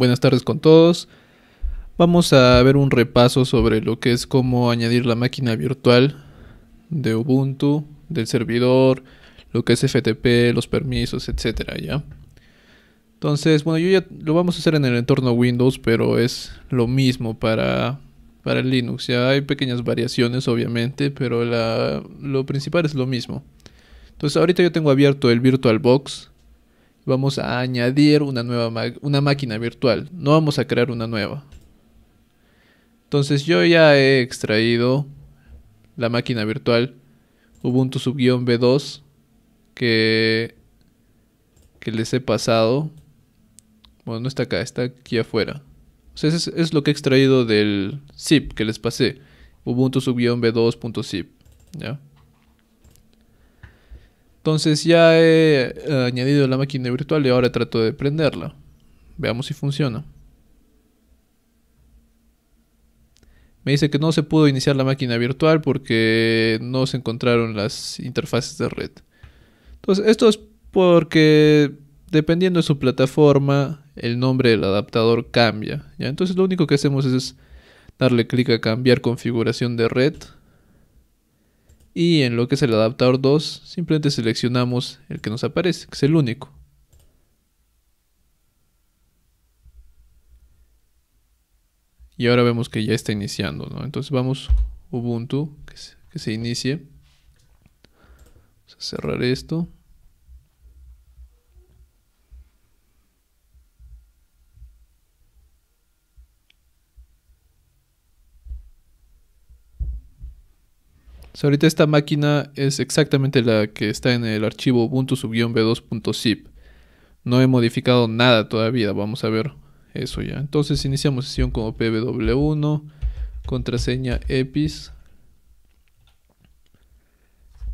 Buenas tardes con todos. Vamos a ver un repaso sobre lo que es cómo añadir la máquina virtual de Ubuntu, del servidor, lo que es FTP, los permisos, etcétera, ¿ya? Entonces, bueno, yo ya lo vamos a hacer en el entorno Windows, pero es lo mismo para, para Linux. Ya hay pequeñas variaciones, obviamente, pero lo principal es lo mismo. Entonces, ahorita yo tengo abierto el VirtualBox, Vamos a añadir una nueva una máquina virtual. No vamos a crear una nueva. Entonces yo ya he extraído la máquina virtual Ubuntu sub-b2 que, que les he pasado. Bueno, no está acá, está aquí afuera. O es, es lo que he extraído del zip que les pasé. Ubuntu sub-b2.zip. ¿Ya? Entonces ya he eh, añadido la máquina virtual y ahora trato de prenderla. Veamos si funciona. Me dice que no se pudo iniciar la máquina virtual porque no se encontraron las interfaces de red. Entonces, esto es porque dependiendo de su plataforma, el nombre del adaptador cambia. ¿ya? Entonces, lo único que hacemos es darle clic a cambiar configuración de red y en lo que es el adaptador 2 simplemente seleccionamos el que nos aparece, que es el único. Y ahora vemos que ya está iniciando, Entonces vamos Ubuntu, que se, que se inicie. Vamos a cerrar esto. ahorita esta máquina es exactamente la que está en el archivo ubuntu v 2zip No he modificado nada todavía, vamos a ver eso ya. Entonces iniciamos sesión como pw1, contraseña epis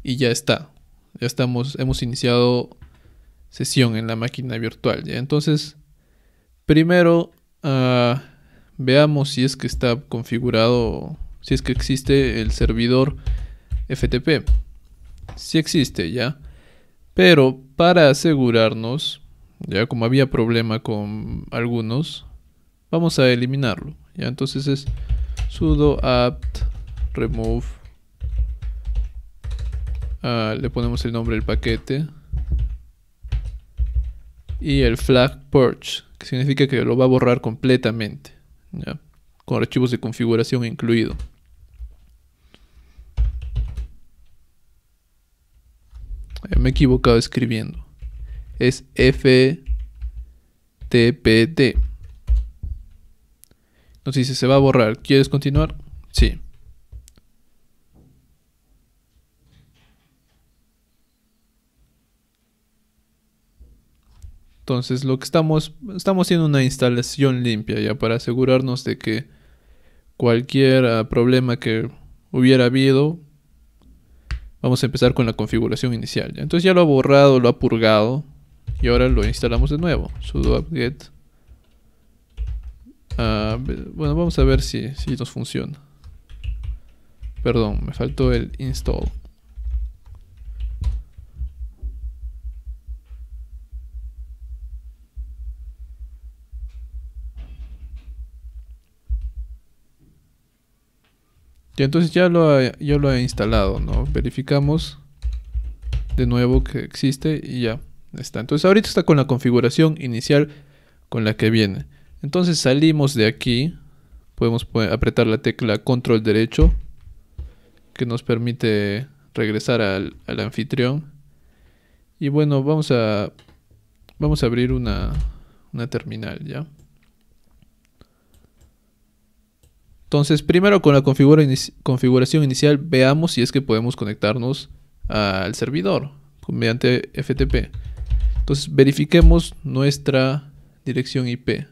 y ya está. Ya estamos, hemos iniciado sesión en la máquina virtual. ¿ya? Entonces, primero ah, veamos si es que está configurado, si es que existe el servidor FTP. si existe, ¿ya? Pero para asegurarnos, ya como había problema con algunos, vamos a eliminarlo. Ya entonces es sudo apt remove. Ah, le ponemos el nombre del paquete. Y el flag purge, que significa que lo va a borrar completamente. Con archivos de configuración incluido. Eh, me he equivocado escribiendo. Es FTPT. Nos dice, se va a borrar. ¿Quieres continuar? Sí. Entonces lo que estamos, estamos haciendo una instalación limpia ya para asegurarnos de que cualquier ah, problema que hubiera habido Vamos a empezar con la configuración inicial. Entonces ya lo ha borrado, lo ha purgado. Y ahora lo instalamos de nuevo. sudo apt-get. Ah, bueno, vamos a ver si, si nos funciona. Perdón, me faltó el install. Y entonces ya lo, yo lo he instalado, ¿no? Verificamos de nuevo que existe y ya está. Entonces ahorita está con la configuración inicial con la que viene. Entonces salimos de aquí. Podemos apretar la tecla control derecho. Que nos permite regresar al, anfitrión. Y bueno, vamos a, vamos a abrir una terminal, ¿ya? Entonces, primero con la configuración inicial, veamos si es que podemos conectarnos al servidor mediante FTP. Entonces, verifiquemos nuestra dirección IP.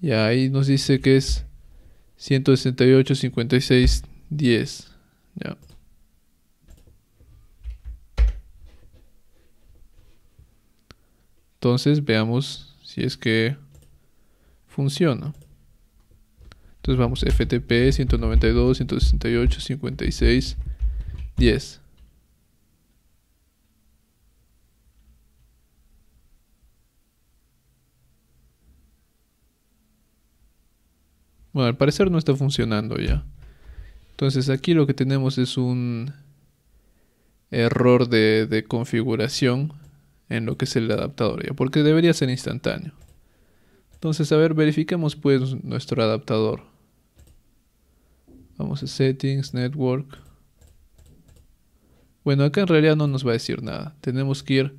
Y ahí nos dice que es 168.56.10. Ya. Entonces veamos si es que funciona. Entonces vamos FTP 192, 168, 56, 10. Bueno, al parecer no está funcionando ya. Entonces aquí lo que tenemos es un error de, de configuración en lo que es el adaptador ya, porque debería ser instantáneo. Entonces, a ver, verificamos pues nuestro adaptador. Vamos a Settings, Network. Bueno, acá en realidad no nos va a decir nada. Tenemos que ir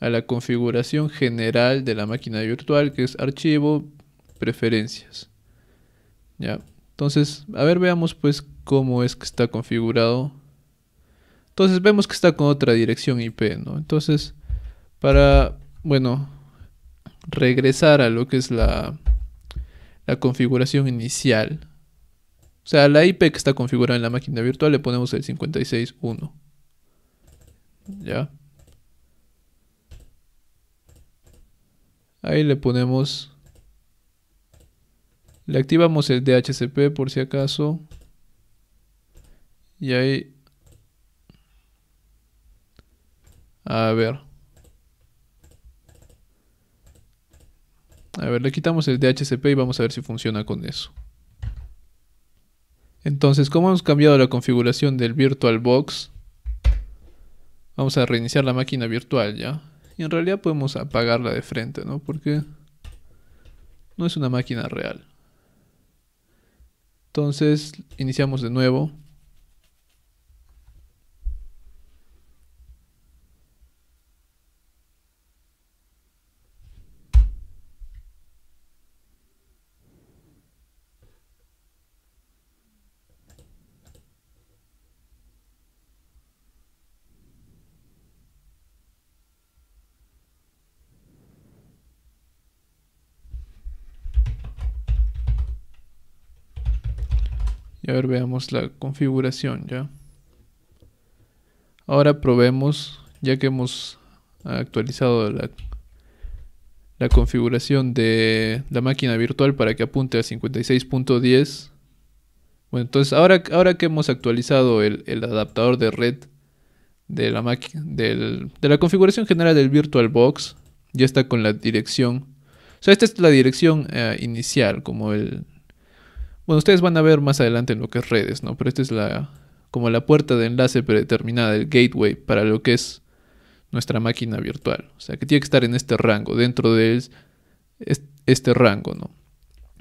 a la configuración general de la máquina virtual, que es Archivo, Preferencias. Ya, entonces, a ver, veamos pues cómo es que está configurado. Entonces vemos que está con otra dirección IP, ¿no? Entonces, para, bueno, regresar a lo que es la, la configuración inicial, o sea, la IP que está configurada en la máquina virtual le ponemos el 56.1. Ya. Ahí le ponemos... Le activamos el DHCP por si acaso. Y ahí... A ver. A ver, le quitamos el DHCP y vamos a ver si funciona con eso. Entonces, como hemos cambiado la configuración del VirtualBox, vamos a reiniciar la máquina virtual ya. Y en realidad podemos apagarla de frente, ¿no? Porque no es una máquina real. Entonces, iniciamos de nuevo. a ver, veamos la configuración ya. Ahora probemos, ya que hemos actualizado la, la configuración de la máquina virtual para que apunte a 56.10. Bueno, entonces ahora, ahora que hemos actualizado el, adaptador de red de la, del, de la configuración general del VirtualBox, ya está con la dirección. O sea, esta es la dirección eh, inicial, como el, bueno, ustedes van a ver más adelante en lo que es redes, ¿no? Pero esta es la como la puerta de enlace predeterminada, el gateway para lo que es nuestra máquina virtual. O sea, que tiene que estar en este rango, dentro de este rango, ¿no?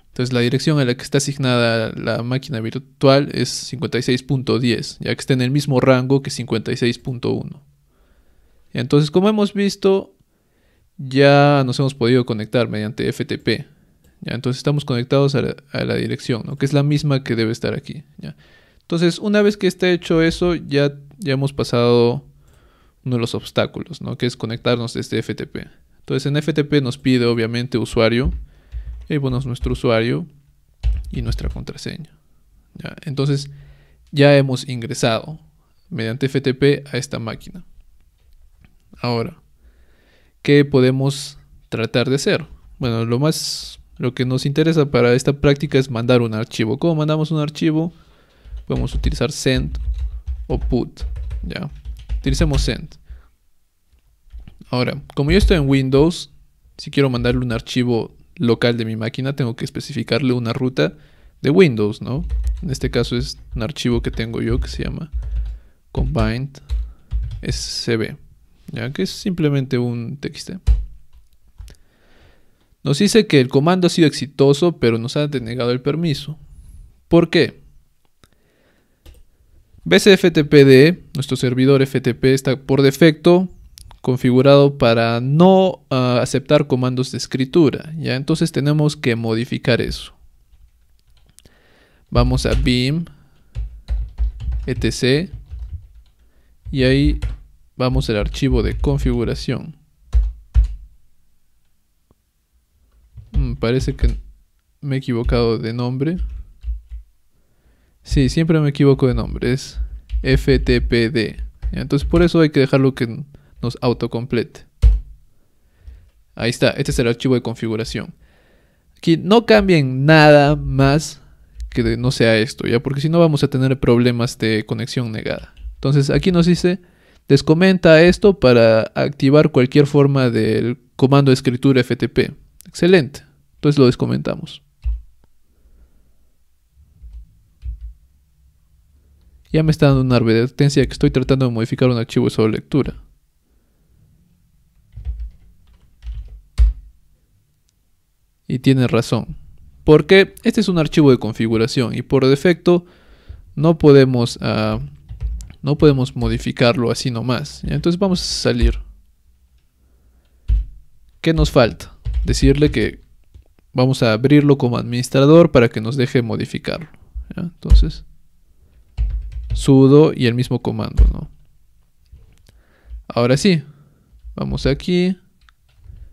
Entonces la dirección a la que está asignada la máquina virtual es 56.10, ya que está en el mismo rango que 56.1. Entonces, como hemos visto, ya nos hemos podido conectar mediante FTP. Entonces estamos conectados a la, dirección, que es la misma que debe estar aquí. Entonces, una vez que está hecho eso, ya, ya hemos pasado uno de los obstáculos, que es conectarnos desde FTP. Entonces, en FTP nos pide, obviamente, usuario. Y bueno, es nuestro usuario y nuestra contraseña. Entonces, ya hemos ingresado mediante FTP a esta máquina. Ahora, ¿qué podemos tratar de hacer? Bueno, lo más lo que nos interesa para esta práctica es mandar un archivo. ¿Cómo mandamos un archivo? Podemos utilizar send o put. ¿ya? Utilicemos send. Ahora, como yo estoy en Windows, si quiero mandarle un archivo local de mi máquina, tengo que especificarle una ruta de Windows, ¿no? En este caso es un archivo que tengo yo que se llama combined scb, ya que es simplemente un txt. Nos dice que el comando ha sido exitoso, pero nos ha denegado el permiso. ¿Por qué? BCFTPD, nuestro servidor FTP, está por defecto configurado para no ah, aceptar comandos de escritura. ¿ya? Entonces tenemos que modificar eso. Vamos a BIM, etc. Y ahí vamos al archivo de configuración. parece que me he equivocado de nombre. Sí, siempre me equivoco de nombre. Es FTPD. Entonces por eso hay que dejarlo que nos autocomplete. Ahí está, este es el archivo de configuración. Aquí no cambien nada más que no sea esto, ¿ya? Porque si no vamos a tener problemas de conexión negada. Entonces aquí nos dice, descomenta esto para activar cualquier forma del comando de escritura FTP. Excelente. Entonces lo descomentamos. Ya me está dando una advertencia que estoy tratando de modificar un archivo de solo lectura. Y tiene razón. Porque este es un archivo de configuración y por defecto no podemos, ah, no podemos modificarlo así nomás. Entonces vamos a salir. ¿Qué nos falta? Decirle que vamos a abrirlo como administrador para que nos deje modificarlo. Entonces, sudo y el mismo comando, Ahora sí, vamos aquí,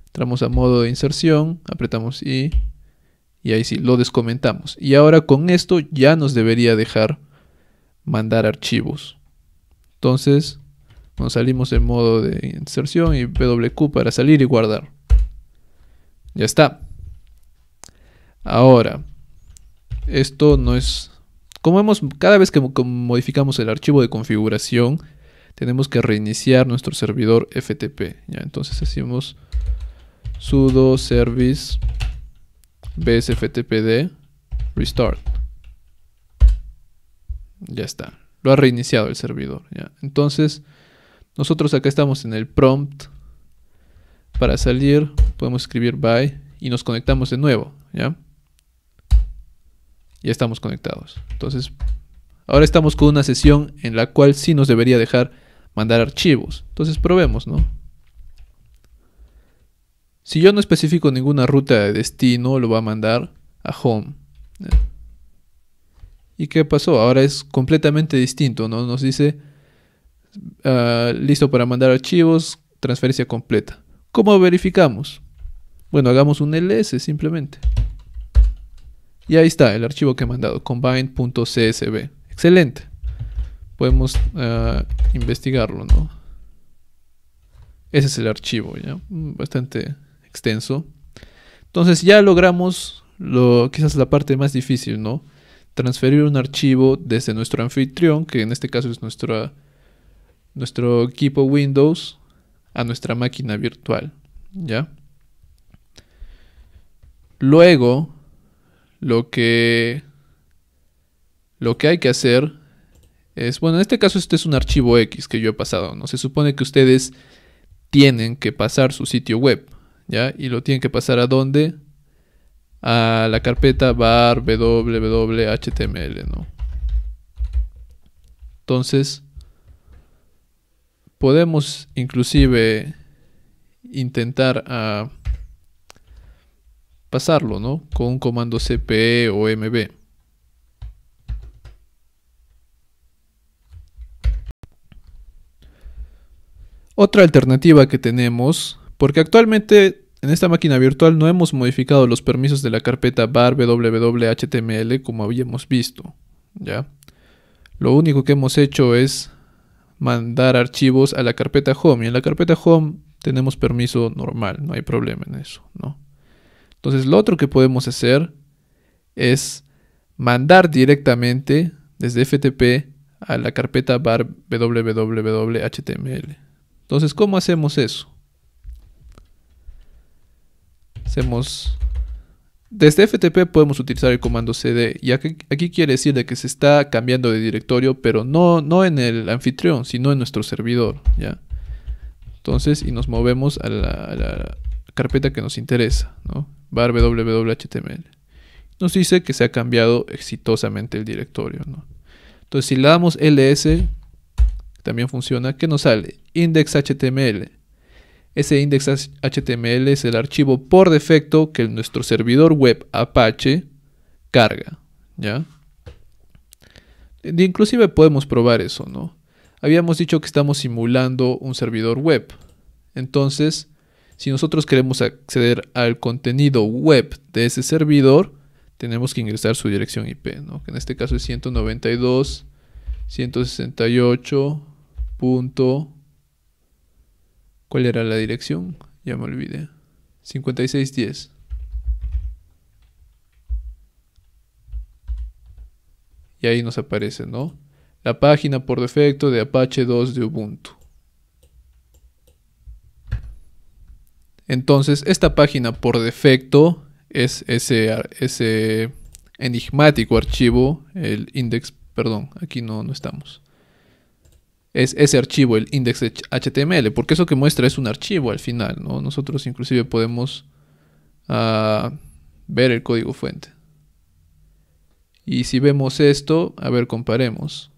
entramos a modo de inserción, apretamos I y ahí sí, lo descomentamos. Y ahora con esto ya nos debería dejar mandar archivos. Entonces, nos salimos en modo de inserción y PWQ para salir y guardar. Ya está. Ahora, esto no es... Como hemos, cada vez que modificamos el archivo de configuración, tenemos que reiniciar nuestro servidor FTP. ¿ya? Entonces decimos sudo service bsftpd restart. Ya está. Lo ha reiniciado el servidor. Entonces, nosotros acá estamos en el prompt. Para salir, podemos escribir bye y nos conectamos de nuevo. ¿ya? ya estamos conectados. Entonces, ahora estamos con una sesión en la cual sí nos debería dejar mandar archivos. Entonces, probemos, ¿no? Si yo no especifico ninguna ruta de destino, lo va a mandar a home. ¿eh? ¿Y qué pasó? Ahora es completamente distinto, ¿no? Nos dice, ah, listo para mandar archivos, transferencia completa. ¿Cómo verificamos? Bueno, hagamos un ls simplemente. Y ahí está el archivo que he mandado, combine.csv. Excelente. Podemos eh, investigarlo, ¿no? Ese es el archivo, ¿ya? Mm, bastante extenso. Entonces ya logramos lo, quizás la parte más difícil, ¿no? Transferir un archivo desde nuestro anfitrión, que en este caso es nuestro nuestro equipo Windows, a nuestra máquina virtual, ¿ya? Luego lo que, lo que hay que hacer es, bueno, en este caso este es un archivo X que yo he pasado, ¿no? Se supone que ustedes tienen que pasar su sitio web, ¿ya? Y lo tienen que pasar a dónde? A la carpeta bar www.html, ¿no? Entonces, podemos inclusive intentar... a. Ah, pasarlo, ¿no? Con un comando cp e o mb. Otra alternativa que tenemos, porque actualmente en esta máquina virtual no hemos modificado los permisos de la carpeta bar www.html como habíamos visto, ¿ya? Lo único que hemos hecho es mandar archivos a la carpeta home y en la carpeta home tenemos permiso normal, no hay problema en eso, ¿no? Entonces lo otro que podemos hacer es mandar directamente desde FTP a la carpeta bar www.html. Entonces, ¿cómo hacemos eso? Hacemos... Desde FTP podemos utilizar el comando cd y aquí, quiere decir que se está cambiando de directorio, pero no, no en el anfitrión, sino en nuestro servidor. ¿ya? Entonces, y nos movemos a la, a la carpeta que nos interesa. ¿no? bar www.html. Nos dice que se ha cambiado exitosamente el directorio. Entonces, si le damos ls, también funciona, que nos sale index.html. Ese index.html es el archivo por defecto que nuestro servidor web Apache carga. ¿Ya? Inclusive podemos probar eso, ¿no? Habíamos dicho que estamos simulando un servidor web. Entonces, si nosotros queremos acceder al contenido web de ese servidor, tenemos que ingresar su dirección IP, que en este caso es 192.168. ¿Cuál era la dirección? Ya me olvidé. 5610. Y ahí nos aparece, ¿no? La página por defecto de Apache 2 de Ubuntu. Entonces, esta página por defecto es ese, ese enigmático archivo, el index, perdón, aquí no, no estamos. Es ese archivo, el index.html, porque eso que muestra es un archivo al final, ¿no? Nosotros inclusive podemos ah, ver el código fuente. Y si vemos esto, a ver, comparemos.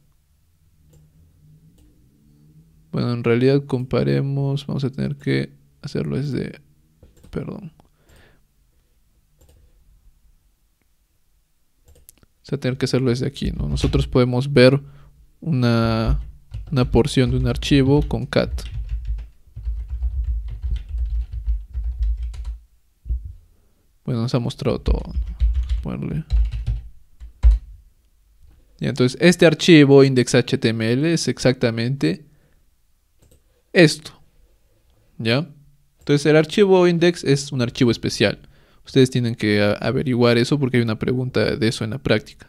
Bueno, en realidad comparemos, vamos a tener que hacerlo desde, Perdón. O sea, tener que hacerlo desde aquí, ¿no? Nosotros podemos ver una, una porción de un archivo con cat. Bueno, nos ha mostrado todo. Y entonces, este archivo index.html es exactamente esto. ¿Ya? Entonces el archivo index es un archivo especial. Ustedes tienen que ah, averiguar eso porque hay una pregunta de eso en la práctica.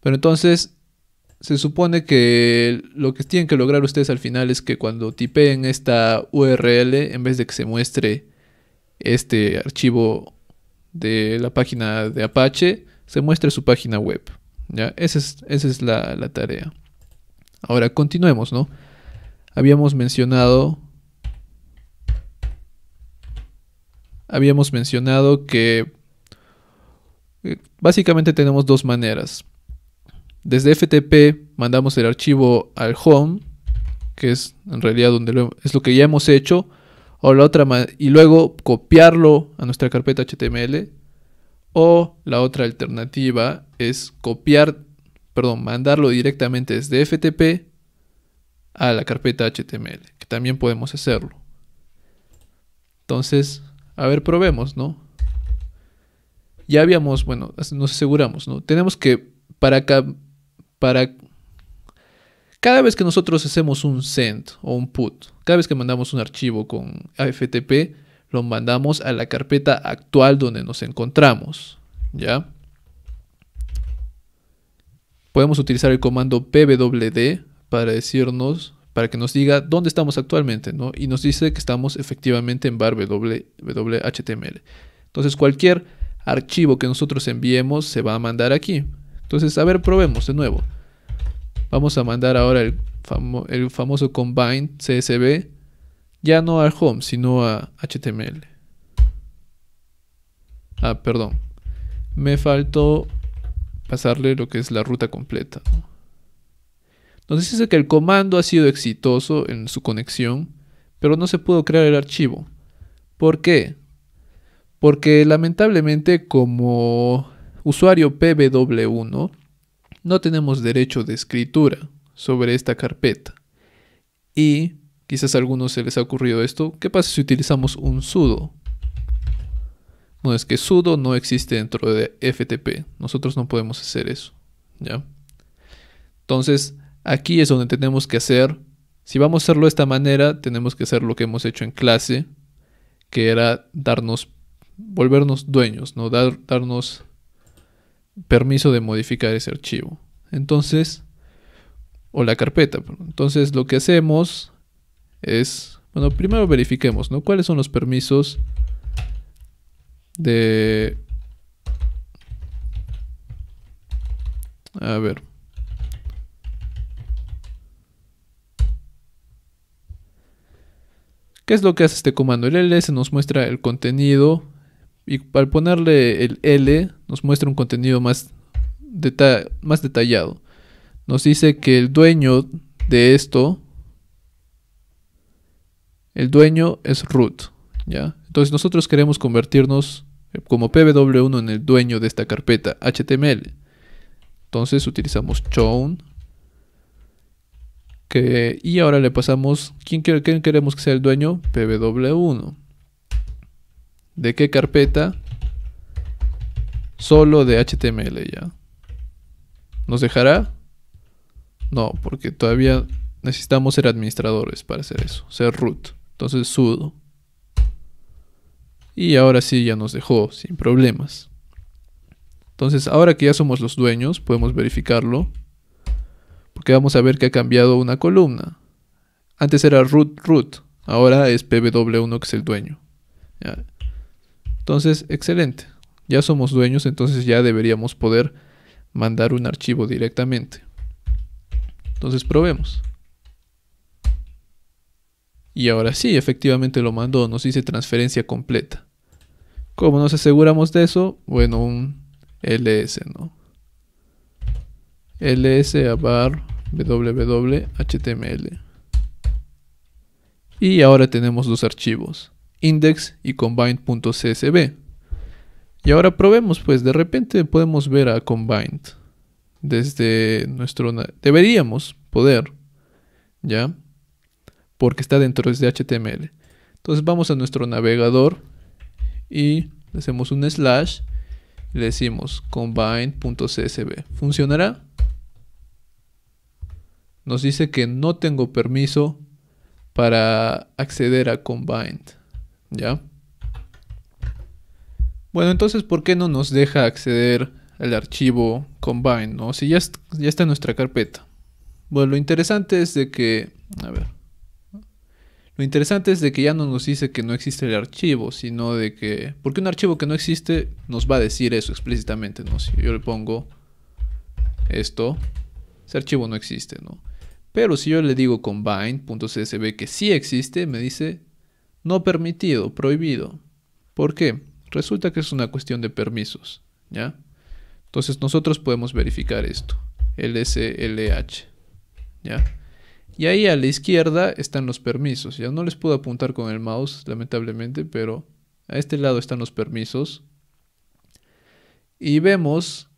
Pero entonces se supone que lo que tienen que lograr ustedes al final es que cuando tipeen esta URL, en vez de que se muestre este archivo de la página de Apache, se muestre su página web. Esa es, la, la tarea. Ahora, continuemos, ¿no? Habíamos mencionado habíamos mencionado que eh, básicamente tenemos dos maneras. Desde FTP mandamos el archivo al home, que es en realidad donde lo, es lo que ya hemos hecho, o la otra y luego copiarlo a nuestra carpeta HTML, o la otra alternativa es copiar, perdón, mandarlo directamente desde FTP a la carpeta HTML, que también podemos hacerlo. Entonces, a ver, probemos, ¿no? Ya habíamos, bueno, nos aseguramos, ¿no? Tenemos que para acá, para cada vez que nosotros hacemos un send o un put, cada vez que mandamos un archivo con FTP, lo mandamos a la carpeta actual donde nos encontramos, ¿ya? Podemos utilizar el comando pwd para decirnos para que nos diga dónde estamos actualmente, ¿no? Y nos dice que estamos efectivamente en bar www.html. Entonces cualquier archivo que nosotros enviemos se va a mandar aquí. Entonces, a ver, probemos de nuevo. Vamos a mandar ahora el, el famoso combine CSV, ya no al home, sino a HTML. Ah, perdón. Me faltó pasarle lo que es la ruta completa. Entonces dice que el comando ha sido exitoso en su conexión, pero no se pudo crear el archivo. ¿Por qué? Porque lamentablemente como usuario pbw1 no tenemos derecho de escritura sobre esta carpeta. Y quizás a algunos se les ha ocurrido esto, ¿qué pasa si utilizamos un sudo? No es que sudo no existe dentro de FTP. Nosotros no podemos hacer eso, Entonces, Aquí es donde tenemos que hacer, si vamos a hacerlo de esta manera, tenemos que hacer lo que hemos hecho en clase, que era darnos, volvernos dueños, ¿no? Dar, darnos permiso de modificar ese archivo. Entonces, o la carpeta. Pues, Entonces, lo que hacemos es, bueno, primero verifiquemos, ¿no? ¿Cuáles son los permisos de... A ver. ¿Qué es lo que hace este comando? El ls nos muestra el contenido y al ponerle el L nos muestra un contenido más, detallado. Nos dice que el dueño de esto, el dueño es root. ¿ya? Entonces nosotros queremos convertirnos eh, como pw1 en el dueño de esta carpeta HTML. Entonces utilizamos chown y ahora le pasamos, ¿quién, queremos que sea el dueño? pw 1 ¿De qué carpeta? Solo de HTML ya. ¿Nos dejará? No, porque todavía necesitamos ser administradores para hacer eso, ser root. Entonces sudo. Y ahora sí ya nos dejó sin problemas. Entonces ahora que ya somos los dueños, podemos verificarlo. Que vamos a ver que ha cambiado una columna. Antes era root root, ahora es pw 1 que es el dueño. Entonces, excelente. Ya somos dueños, entonces ya deberíamos poder mandar un archivo directamente. Entonces probemos. Y ahora sí, efectivamente lo mandó, nos dice transferencia completa. ¿Cómo nos aseguramos de eso? Bueno, un ls, ¿no? ls-bar www.html. Y ahora tenemos dos archivos, index y combined.csv. Y ahora probemos, pues de repente podemos ver a combined desde nuestro... Deberíamos poder, ¿ya? Porque está dentro de HTML. Entonces vamos a nuestro navegador y le hacemos un slash y le decimos combine.csv. ¿Funcionará? nos dice que no tengo permiso para acceder a Combined. ¿Ya? Bueno, entonces, ¿por qué no nos deja acceder al archivo Combined? ¿no? Si ya, está en nuestra carpeta. Bueno, lo interesante es de que... A ver. Lo interesante es de que ya no nos dice que no existe el archivo, sino de que... Porque un archivo que no existe nos va a decir eso explícitamente, ¿no? Si yo le pongo esto, ese archivo no existe, ¿no? Pero si yo le digo combine.csv que sí existe, me dice no permitido, prohibido. ¿Por qué? Resulta que es una cuestión de permisos, ¿ya? Entonces nosotros podemos verificar esto, lslh, ¿ya? Y ahí a la izquierda están los permisos, ya no les puedo apuntar con el mouse, lamentablemente, pero a este lado están los permisos. Y vemos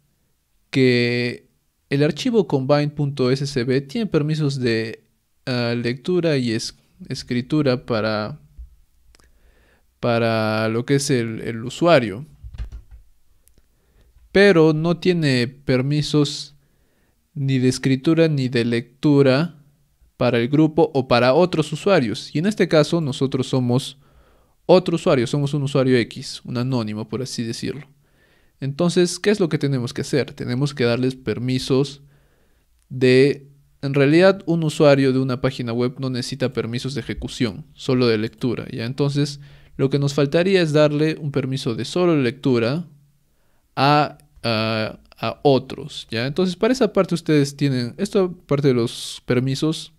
que el archivo combine.scb tiene permisos de ah, lectura y escritura para, para lo que es el usuario. Pero no tiene permisos ni de escritura ni de lectura para el grupo o para otros usuarios. Y en este caso nosotros somos otro usuario, somos un usuario X, un anónimo por así decirlo. Entonces, ¿qué es lo que tenemos que hacer? Tenemos que darles permisos de... En realidad, un usuario de una página web no necesita permisos de ejecución, solo de lectura. ¿ya? Entonces, lo que nos faltaría es darle un permiso de solo lectura a, a, otros. ¿ya? Entonces, para esa parte ustedes tienen... Esta parte de los permisos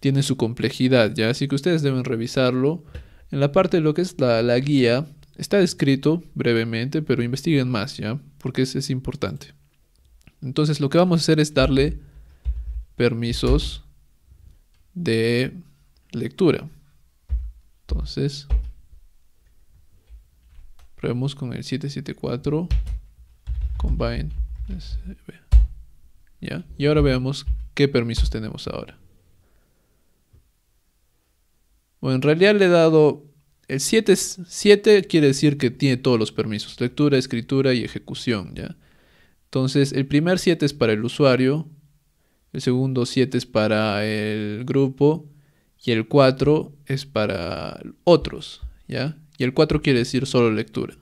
tiene su complejidad, ¿ya? Así que ustedes deben revisarlo. En la parte de lo que es la guía, Está descrito brevemente, pero investiguen más, ¿ya? Porque eso es importante. Entonces lo que vamos a hacer es darle permisos de lectura. Entonces, probemos con el 774 combine ¿Ya? Y ahora veamos qué permisos tenemos ahora. Bueno, en realidad le he dado el eh, 7 quiere decir que tiene todos los permisos, lectura, escritura y ejecución, ¿ya? Entonces, el primer 7 es para el usuario, el segundo 7 es para el grupo y el 4 es para otros, ¿ya? Y el 4 quiere decir solo lectura.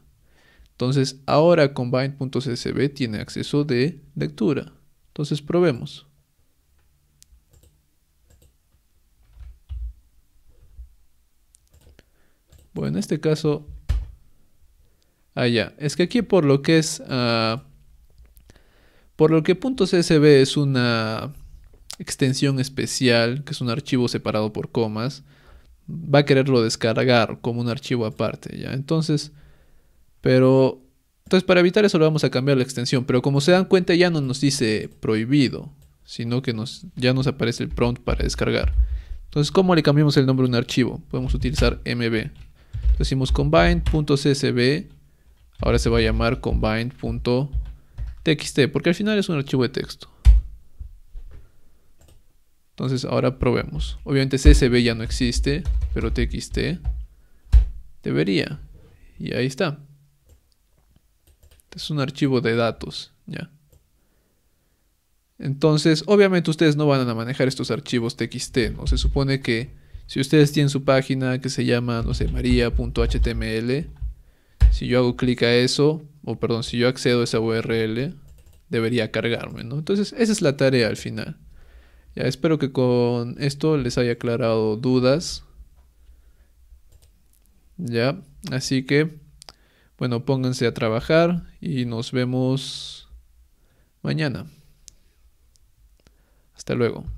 Entonces, ahora combine.csv tiene acceso de lectura. Entonces, probemos. Bueno, en este caso... Ah, ya. Es que aquí por lo que es... Ah, por lo que .csv es una extensión especial, que es un archivo separado por comas, va a quererlo descargar como un archivo aparte, ¿ya? Entonces, pero... Entonces para evitar eso le vamos a cambiar la extensión, pero como se dan cuenta ya no nos dice prohibido, sino que nos, ya nos aparece el prompt para descargar. Entonces, ¿cómo le cambiamos el nombre a un archivo? Podemos utilizar mb. Decimos combine.csv, ahora se va a llamar combine.txt, porque al final es un archivo de texto. Entonces ahora probemos. Obviamente csv ya no existe, pero txt debería. Y ahí está. es un archivo de datos, ¿ya? Entonces, obviamente ustedes no van a manejar estos archivos txt, ¿no? Se supone que si ustedes tienen su página que se llama, no sé, maria.html, si yo hago clic a eso, o perdón, si yo accedo a esa URL, debería cargarme, ¿no? Entonces, esa es la tarea al final. Ya, espero que con esto les haya aclarado dudas. Ya, así que, bueno, pónganse a trabajar y nos vemos mañana. Hasta luego.